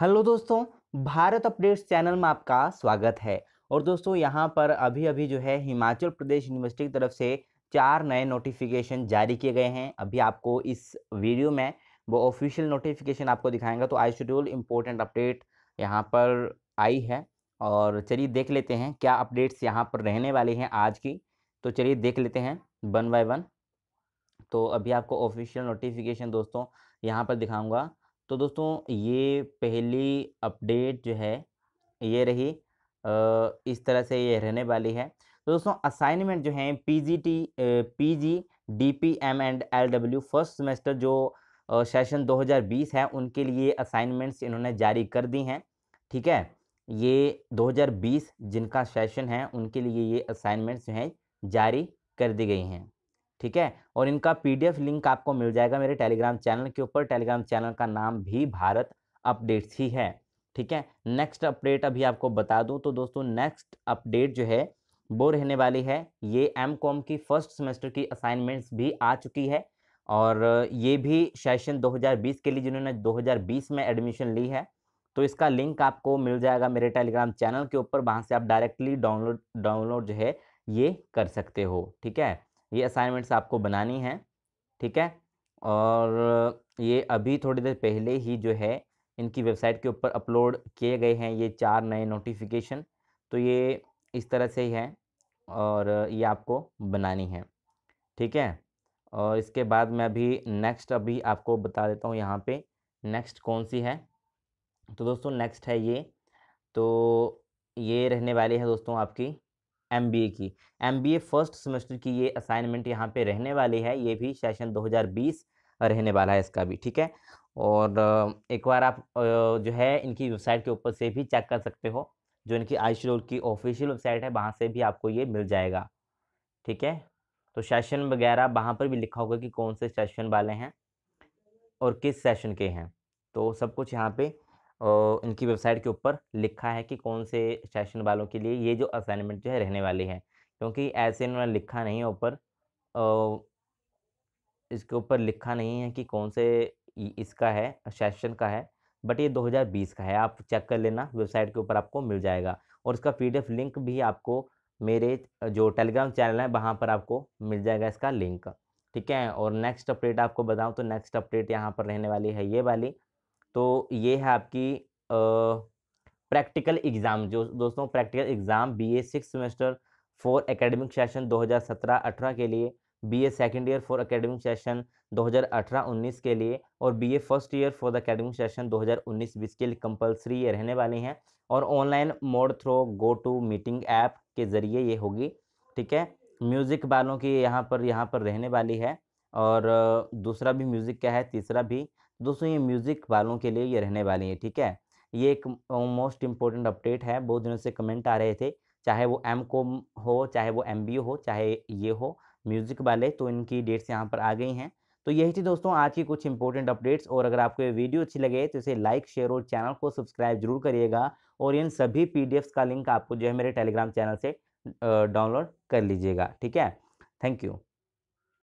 hello दोस्तों Bharat updates channel में आपका स्वागत है और दोस्तों यहाँ पर अभी अभी जो है हिमाचल प्रदेश यूनिवर्सिटी की तरफ से चार नए नोटिफिकेशन जारी किए गए हैं अभी आपको इस वीडियो में वो ऑफिशियल नोटिफिकेशन आपको दिखाएंगा तो आई शेड्यूल इम्पोर्टेंट अपडेट यहाँ पर आई है और चलिए देख लेते हैं क्या अपडेट्स यहाँ पर रहने वाले हैं आज की तो चलिए देख लेते हैं वन बाय वन तो अभी आपको ऑफिशियल नोटिफिकेशन दोस्तों यहाँ पर दिखाऊँगा तो दोस्तों ये पहली अपडेट जो है ये रही इस तरह से ये रहने वाली है तो दोस्तों असाइनमेंट जो है P G T P G D P M and L W first semester जो सेशन 2020 है उनके लिए असाइनमेंट्स इन्होंने जारी कर दी हैं ठीक है ये 2020 जिनका सेशन है उनके लिए ये असाइनमेंट्स जो हैं जारी कर दी गई हैं ठीक है और इनका पीडीएफ लिंक आपको मिल जाएगा मेरे टेलीग्राम चैनल के ऊपर टेलीग्राम चैनल का नाम भी भारत अपडेट्स ही है ठीक है नेक्स्ट अपडेट अभी आपको बता दूं तो दोस्तों नेक्स्ट अपडेट जो है वो रहने वाली है ये एम कॉम की फर्स्ट सेमेस्टर की असाइनमेंट्स भी आ चुकी है और ये भी सेशन 2020 के लिए जिन्होंने 2020 में एडमिशन ली है तो इसका लिंक आपको मिल जाएगा मेरे टेलीग्राम चैनल के ऊपर वहाँ से आप डायरेक्टली डाउनलोड डाउनलोड जो है ये कर सकते हो ठीक है ये असाइनमेंट्स आपको बनानी है ठीक है और ये अभी थोड़ी देर पहले ही जो है इनकी वेबसाइट के ऊपर अपलोड किए गए हैं ये चार नए नोटिफिकेशन तो ये इस तरह से ही है और ये आपको बनानी है ठीक है और इसके बाद मैं अभी नेक्स्ट अभी आपको बता देता हूँ यहाँ पे नेक्स्ट कौन सी है तो दोस्तों नेक्स्ट है ये तो ये रहने वाली है दोस्तों आपकी एम की एम फर्स्ट सेमेस्टर की ये असाइनमेंट यहाँ पे रहने वाली है ये भी सेशन 2020 रहने वाला है इसका भी ठीक है और एक बार आप जो है इनकी वेबसाइट के ऊपर से भी चेक कर सकते हो जो इनकी आई की ऑफिशियल वेबसाइट है वहाँ से भी आपको ये मिल जाएगा ठीक है तो सेशन वगैरह वहाँ पर भी लिखा होगा कि कौन से सेशन वाले हैं और किस सेशन के हैं तो सब कुछ यहाँ पर इनकी वेबसाइट के ऊपर लिखा है कि कौन से सेशन वालों के लिए ये जो असाइनमेंट जो है रहने वाली है क्योंकि ऐसे इन्होंने लिखा नहीं है ऊपर इसके ऊपर लिखा नहीं है कि कौन से इसका है सेशन का है बट ये 2020 का है आप चेक कर लेना वेबसाइट के ऊपर आपको मिल जाएगा और इसका पी लिंक भी आपको मेरे जो टेलीग्राम चैनल है वहाँ पर आपको मिल जाएगा इसका लिंक ठीक है और नेक्स्ट अपडेट आपको बताऊँ तो नेक्स्ट अपडेट यहाँ पर रहने वाली है ये वाली तो ये है आपकी प्रैक्टिकल एग्ज़ाम जो दोस्तों practical exam B A six semester for academic session 2017-18 के लिए B A second year for academic session 2018-19 के लिए और B A first year for the academic session 2019-20 के लिए कंपलसरी ये रहने वाली हैं और online mode through go to meeting app के ज़रिए ये होगी ठीक है म्यूज़िक वालों की यहाँ पर यहाँ पर रहने वाली है और दूसरा भी म्यूज़िक क्या है तीसरा भी दोस्तों ये म्यूज़िक वालों के लिए ये रहने वाली है ठीक है ये एक मोस्ट इम्पोर्टेंट अपडेट है बहुत दिनों से कमेंट आ रहे थे चाहे वो एम कॉम हो चाहे वो एम बी हो चाहे ये हो म्यूज़िक वाले तो इनकी डेट्स यहाँ पर आ गई हैं तो यही थी दोस्तों आज की कुछ इंपॉर्टेंट अपडेट्स और अगर आपको ये वीडियो अच्छी लगे तो इसे लाइक शेयर और चैनल को सब्सक्राइब जरूर करिएगा और इन सभी पी का लिंक आपको जो है मेरे टेलीग्राम चैनल से डाउनलोड कर लीजिएगा ठीक है थैंक यू